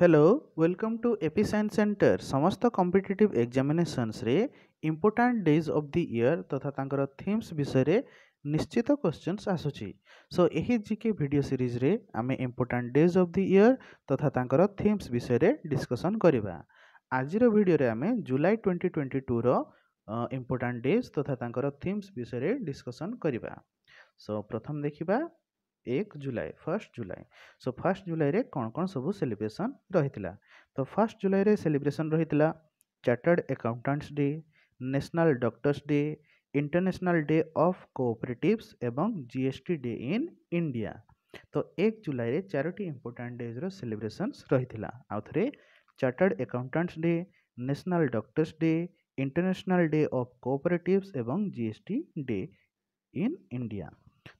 hello welcome to एपी एपिसाइंस centre समस्त कम्पिटेटिव एक्जामेसनस रे डेज अफ दि ईयर तथा तांकर थीम्स विषय निश्चित क्वेश्चन आसुची सो एही जीके वीडियो सीरीज रे आमे important days of the year तथा तांकर थीम्स विषय डिस्कशन करबा आज वीडियो रे आमे जुलाई 2022 रो इम्पोर्टान्ट डेज तथा तांकर थीम्स विषय डिस्कशन करबा सो प्रथम देखा एक ଜୁଲାଇ ଫର୍ଷ୍ଟ ଜୁଲାଇ ସୋ ଫାର୍ଷ୍ଟ ଜୁଲାଇରେ କ'ଣ କ'ଣ ସବୁ ସେଲିବ୍ରେସନ୍ ରହିଥିଲା ତ ଫାର୍ଷ୍ଟ ଜୁଲାଇରେ ସେଲିବ୍ରେସନ୍ ରହିଥିଲା chartered accountants day national doctors day international day of cooperatives ଏବଂ G S T day in India ତ ଏକ ଜୁଲାଇରେ ଚାରୋଟି ଇମ୍ପୋର୍ଟାଣ୍ଟ ଡେଜ୍ର ସେଲିବ୍ରେସନ୍ସ ରହିଥିଲା ଆଉ ଥରେ chartered accountants day national doctors day international day of cooperatives ଏବଂ G S T day in India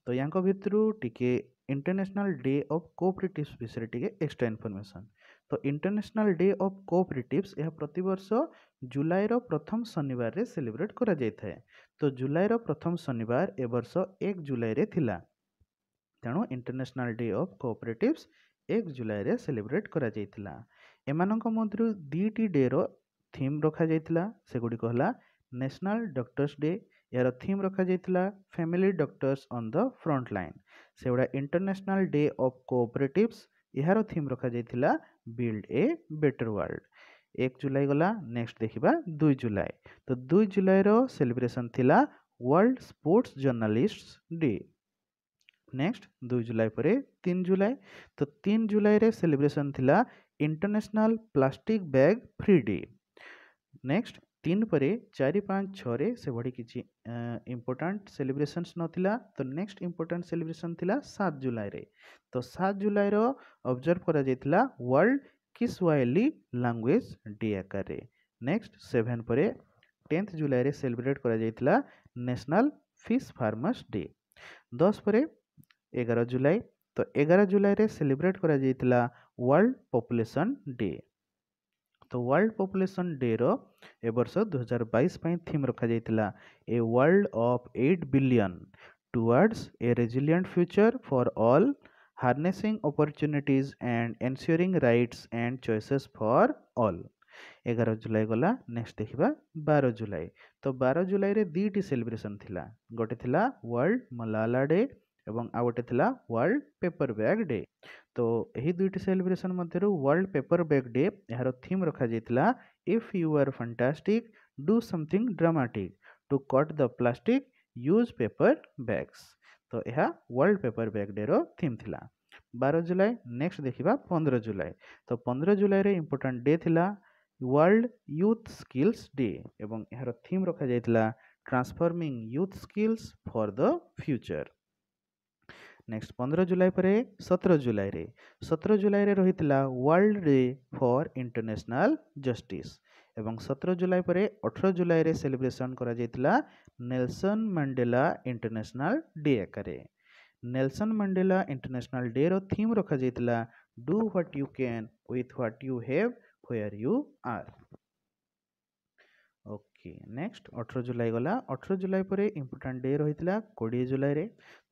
ତ ୟାଙ୍କ ଭିତରୁ ଟିକେ ଇଣ୍ଟରନ୍ୟାସନାଲ୍ ଡେ ଅଫ୍ କୋଅପରେଟିଭ୍ସ ବିଷୟରେ ଟିକେ ଏକ୍ସଟ୍ରା ଇନଫର୍ମେସନ୍ ତ ଇଣ୍ଟରନ୍ୟାସନାଲ୍ ଡେ ଅଫ୍ କୋଅପରେଟିଭ୍ସ ଏହା ପ୍ରତିବର୍ଷ ଜୁଲାଇର ପ୍ରଥମ ଶନିବାରରେ ସେଲିବ୍ରେଟ୍ କରାଯାଇଥାଏ ତ ଜୁଲାଇର ପ୍ରଥମ ଶନିବାର ଏ ବର୍ଷ ଏକ ଜୁଲାଇରେ ଥିଲା ତେଣୁ ଇଣ୍ଟରନ୍ୟାସନାଲ୍ ଡେ ଅଫ୍ କୋଅପରେଟିଭ୍ସ ଏକ ଜୁଲାଇରେ ସେଲିବ୍ରେଟ୍ କରାଯାଇଥିଲା ଏମାନଙ୍କ ମଧ୍ୟରୁ ଦୁଇଟି ଡେର ଥିମ୍ ରଖାଯାଇଥିଲା ସେଗୁଡ଼ିକ ହେଲା ନ୍ୟାସନାଲ୍ ଡକ୍ଟର୍ସ ଡେ ଏହାର ଥିମ୍ ରଖାଯାଇଥିଲା family doctors on the front line ସେଗୁଡ଼ା ଇଣ୍ଟରନ୍ୟାସନାଲ୍ ଡେ ଅଫ୍ କୋଅପରେଟିଭ୍ସ ଏହାର ଥିମ୍ ରଖାଯାଇଥିଲା ବିଲ୍ଡ ଏ ବେଟର ୱାର୍ଲଡ ଏକ ଜୁଲାଇ ଗଲା ନେକ୍ସଟ ଦେଖିବା ଦୁଇ ଜୁଲାଇ ତ ଦୁଇ ଜୁଲାଇର ସେଲିବ୍ରେସନ୍ ଥିଲା world sports journalist day next ଦୁଇ ଜୁଲାଇ ପରେ ତିନି ଜୁଲାଇ ତ ତିନି ଜୁଲାଇରେ ସେଲିବ୍ରେସନ୍ ଥିଲା international plastic bag free day next तीन पर चार पाँच छभरी किसी इम्पोर्टाट सेलिब्रेसन नाला तो नेक्स्ट इम्पोर्टाट सेलिब्रेसन सात जुलाई रे तो सात जुलाई रबजर्व कर world Kiswahili language day आकार नेक्स्ट सेभेन पर टेन्थ जुलाई में सेलिब्रेट करेसनाल फिश फार्मर्स डे दस पर एगार जुलाई तो एगार जुलाई में सेलिब्रेट वर्ल्ड पपुलेसन डे ତ ୱାର୍ଲଡ ପପୁଲେସନ୍ ଡେ'ର ଏ ବର୍ଷ ଦୁଇହଜାର ବାଇଶ ପାଇଁ ଥିମ୍ ରଖାଯାଇଥିଲା a world of eight billion towards a resilient future for all harnessing opportunities and ensuring rights and choices for all ଏଗାର ଜୁଲାଇ ଗଲା ନେକ୍ସଟ ଦେଖିବା ବାର ଜୁଲାଇ ତ ବାର ଜୁଲାଇରେ ଦୁଇଟି ସେଲିବ୍ରେସନ୍ ଥିଲା ଗୋଟେ ଥିଲା ୱାର୍ଲଡ ମଲାଲା ଡେ ଏବଂ ଆଉ ଗୋଟେ ଥିଲା ୱାର୍ଲଡ ପେପର ବ୍ୟାଗ୍ ଡେ ତ ଏହି ଦୁଇଟି ସେଲିବ୍ରେସନ୍ ମଧ୍ୟରୁ ୱାର୍ଲଡ ପେପର ବ୍ୟାଗ୍ ଡେ ଏହାର ଥିମ୍ ରଖାଯାଇଥିଲା if you are fantastic do something dramatic to cut the plastic use paper bags ତ ଏହା ୱାର୍ଲଡ ପେପର ବ୍ୟାଗ୍ ଡେର ଥିମ୍ ଥିଲା ବାର ଜୁଲାଇ ନେକ୍ସଟ ଦେଖିବା ପନ୍ଦର ଜୁଲାଇ ତ ପନ୍ଦର ଜୁଲାଇରେ ଇମ୍ପୋର୍ଟାଣ୍ଟ ଡେ ଥିଲା ୱାର୍ଲଡ ୟୁଥ୍ ସ୍କିଲ୍ସ ଡେ ଏବଂ ଏହାର ଥିମ୍ ରଖାଯାଇଥିଲା transforming youth skills for the future next ପନ୍ଦର ଜୁଲାଇ ପରେ ସତର ଜୁଲାଇରେ ସତର ଜୁଲାଇରେ ରହିଥିଲା world day for international justice ଏବଂ ସତର ଜୁଲାଇ ପରେ ଅଠର ଜୁଲାଇରେ ସେଲିବ୍ରେସନ୍ କରାଯାଇଥିଲା ନେଲସନ୍ ମଣ୍ଡେଲା ଇଣ୍ଟରନ୍ୟାସନାଲ୍ ଡେ ଆକାରେ ନେଲସନ୍ ମଣ୍ଡେଲା ଇଣ୍ଟରନ୍ୟାସନାଲ୍ ଡେର ଥିମ୍ ରଖାଯାଇଥିଲା do what you can with what you have where you are okay next ଅଠର ଜୁଲାଇ ଗଲା ଅଠର ଜୁଲାଇ ପରେ ଇମ୍ପୋର୍ଟାଣ୍ଟ ଡେ ରହିଥିଲା କୋଡ଼ିଏ ଜୁଲାଇରେ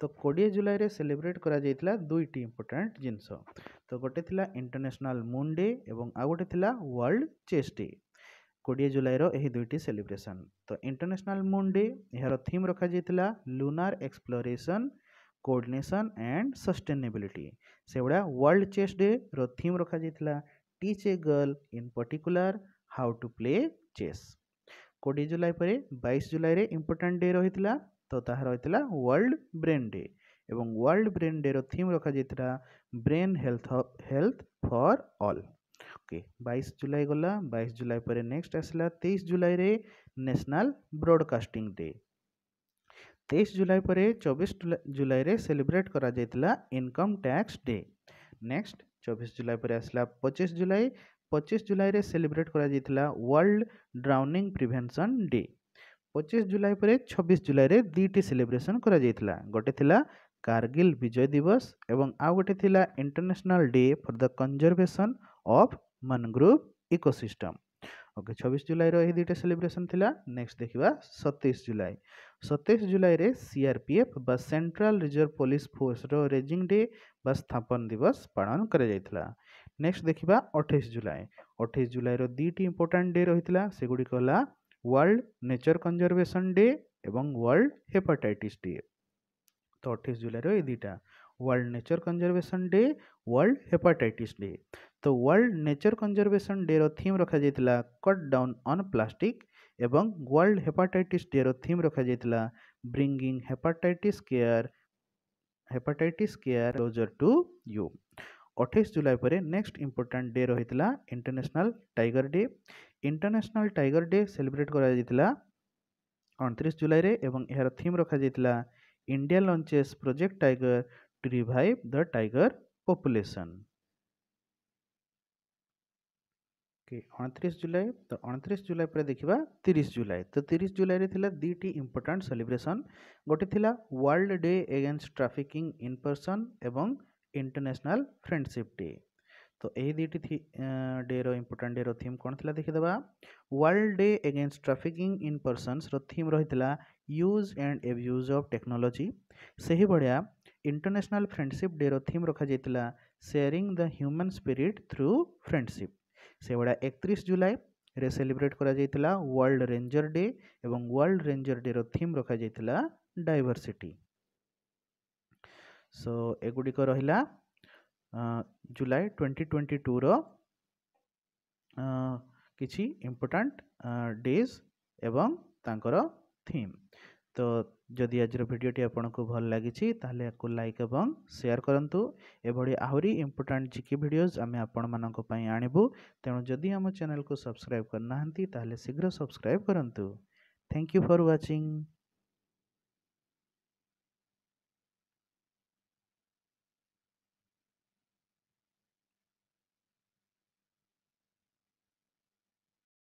ତ କୋଡ଼ିଏ ଜୁଲାଇରେ ସେଲିବ୍ରେଟ୍ କରାଯାଇଥିଲା ଦୁଇଟି ଇମ୍ପୋର୍ଟାଣ୍ଟ ଜିନିଷ ତ ଗୋଟେ ଥିଲା ଇଣ୍ଟରନ୍ୟାସନାଲ୍ ମୁନ୍ ଡେ ଏବଂ ଆଉ ଗୋଟେ ଥିଲା ୱାର୍ଲଡ ଚେସ୍ ଡେ କୋଡ଼ିଏ ଜୁଲାଇର ଏହି ଦୁଇଟି ସେଲିବ୍ରେସନ୍ ତ ଇଣ୍ଟରନ୍ୟାସନାଲ୍ ମୁନ୍ ଡେ ଏହାର ଥିମ୍ ରଖାଯାଇଥିଲା lunar exploration coordination and sustainability ସେଭଳିଆ ୱାର୍ଲଡ ଚେସ୍ ଡେର ଥିମ୍ ରଖାଯାଇଥିଲା teach a girl in particular how to play chess କୋଡ଼ିଏ ଜୁଲାଇ ପରେ ବାଇଶ ଜୁଲାଇରେ ଇମ୍ପୋର୍ଟାଣ୍ଟ ଡେ ରହିଥିଲା ତ ତାହା ରହିଥିଲା ୱାର୍ଲଡ ବ୍ରେନ୍ ଡେ ଏବଂ ୱାର୍ଲଡ ବ୍ରେନ୍ ଡେର ଥିମ୍ ରଖାଯାଇଥିଲା brain health health for all okay ବାଇଶ ଜୁଲାଇ ଗଲା ବାଇଶ ଜୁଲାଇ ପରେ ନେକ୍ସଟ ଆସିଲା ତେଇଶ ଜୁଲାଇରେ ନ୍ୟାସନାଲ୍ ବ୍ରଡ଼କାଷ୍ଟିଂ ଡେ ତେଇଶ ଜୁଲାଇ ପରେ ଚବିଶ ଜୁଲାଇରେ ସେଲିବ୍ରେଟ୍ କରାଯାଇଥିଲା ଇନକମ୍ ଟ୍ୟାକ୍ସ ଡେ ନେକ୍ସଟ ଚବିଶ ଜୁଲାଇ ପରେ ଆସିଲା ପଚିଶ ଜୁଲାଇ ପଚିଶ ଜୁଲାଇରେ ସେଲିବ୍ରେଟ୍ କରାଯାଇଥିଲା ୱାର୍ଲଡ ଡ୍ରାଉନିଂ ପ୍ରିଭେନ୍ସନ୍ ଡେ ପଚିଶ ଜୁଲାଇ ପରେ ଛବିଶ ଜୁଲାଇରେ ଦୁଇଟି ସେଲିବ୍ରେସନ୍ କରାଯାଇଥିଲା ଗୋଟେ ଥିଲା କାର୍ଗିଲ ବିଜୟ ଦିବସ ଏବଂ ଆଉ ଗୋଟେ ଥିଲା international day for the conservation of mangrove ecosystem okay ଛବିଶ ଜୁଲାଇର ଏହି ଦୁଇଟା ସେଲିବ୍ରେସନ୍ ଥିଲା ନେକ୍ସଟ ଦେଖିବା ସତେଇଶ ଜୁଲାଇ ସତେଇଶ ଜୁଲାଇରେ ସିଆର୍ପିଏଫ୍ ବା ସେଣ୍ଟ୍ରାଲ୍ ରିଜର୍ଭ ପୋଲିସ ଫୋର୍ସର ରେଜିଂ ଡେ ବା ସ୍ଥାପନ ଦିବସ ପାଳନ କରାଯାଇଥିଲା ନେକ୍ସଟ ଦେଖିବା ଅଠେଇଶ ଜୁଲାଇ ଅଠେଇଶ ଜୁଲାଇର ଦୁଇଟି ଇମ୍ପୋର୍ଟାଣ୍ଟ ଡେ ରହିଥିଲା ସେଗୁଡ଼ିକ ହେଲା ୱାର୍ଲଡ ନେଚର କନଜରଭେସନ୍ ଡେ ଏବଂ ୱାର୍ଲଡ ହେପାଟାଇଟିସ୍ ଡେ ତ ଅଠେଇଶ ଜୁଲାଇର ଏଇ ଦୁଇଟା world nature conservation day world hepatitis day ତ ୱାର୍ଲଡ ନେଚର କନଜରଭେସନ୍ ଡେର ଥିମ୍ ରଖାଯାଇଥିଲା କଟ୍ ଡାଉନ୍ ଅନ୍ ପ୍ଲାଷ୍ଟିକ୍ ଏବଂ ୱାର୍ଲଡ ହେପାଟାଇଟିସ୍ ଡେର ଥିମ୍ ରଖାଯାଇଥିଲା bringing hepatitis care hepatitis care closer to you ଅଠେଇଶ ଜୁଲାଇ ପରେ ନେକ୍ସଟ ଇମ୍ପୋର୍ଟାଣ୍ଟ ଡେ ରହିଥିଲା international tiger day international tiger day celebrate କରାଯାଇଥିଲା ଅଣତିରିଶ ଜୁଲାଇରେ ଏବଂ ଏହାର ଥିମ୍ ରଖାଯାଇଥିଲା India launches project tiger to revive the tiger population okay ଅଣତିରିଶ ଜୁଲାଇ ତ ଅଣତିରିଶ ଜୁଲାଇ ପରେ ଦେଖିବା ତିରିଶ ଜୁଲାଇ ତ ତିରିଶ ଜୁଲାଇରେ ଥିଲା ଦୁଇଟି ଇମ୍ପୋର୍ଟାଣ୍ଟ ସେଲିବ୍ରେସନ୍ ଗୋଟେ ଥିଲା world day against trafficking in person ଏବଂ ইন্টারন্যাশনাল ফ্রেন্ডশিপ ডে তো এই দুইটি ডের ইম্পর্টাଣ୍ଟ ডের ଥିମ୍ କ'ଣ ଥିଲା ଦେଖିଦେବା world day against trafficking in ପର୍ସନ୍ସର ଥିମ୍ ରହିଥିଲା use and abuse of technology ସେହିଭଳିଆ ଇଣ୍ଟରନ୍ୟାସନାଲ୍ ଫ୍ରେଣ୍ଡସିପ୍ ଡେର ଥିମ୍ ରଖାଯାଇଥିଲା sharing the human spirit through friendship ସେଭଳିଆ ଏକତିରିଶ ଜୁଲାଇରେ ସେଲିବ୍ରେଟ୍ କରାଯାଇଥିଲା ୱାର୍ଲଡ ରେଞ୍ଜର ଡେ ଏବଂ ୱାର୍ଲଡ ରେଞ୍ଜର ଡେର ଥିମ୍ ରଖାଯାଇଥିଲା ଡାଇଭର୍ସିଟି ସୋ ଏଗୁଡ଼ିକ ରହିଲା ଜୁଲାଇ ଟ୍ୱେଣ୍ଟି ଟ୍ୱେଣ୍ଟି ଟୁର କିଛି ଇମ୍ପୋର୍ଟାଣ୍ଟ ଡେଜ୍ ଏବଂ ତାଙ୍କର ଥିମ୍ ତ ଯଦି ଆଜିର ଭିଡ଼ିଓଟି ଆପଣଙ୍କୁ ଭଲ ଲାଗିଛି ତାହେଲେ ୟାକୁ ଲାଇକ୍ ଏବଂ ସେୟାର କରନ୍ତୁ ଏଭଳି ଆହୁରି ଇମ୍ପୋର୍ଟାଣ୍ଟ ଜିକେ ଭିଡ଼ିଓଜ୍ ଆମେ ଆପଣମାନଙ୍କ ପାଇଁ ଆଣିବୁ ତେଣୁ ଯଦି ଆମ ଚ୍ୟାନେଲକୁ ସବସ୍କ୍ରାଇବ୍ କରିନାହାନ୍ତି ତାହେଲେ ଶୀଘ୍ର ସବସ୍କ୍ରାଇବ୍ କରନ୍ତୁ ଥ୍ୟାଙ୍କ ୟୁ ଫର୍ ୱାଚିଂ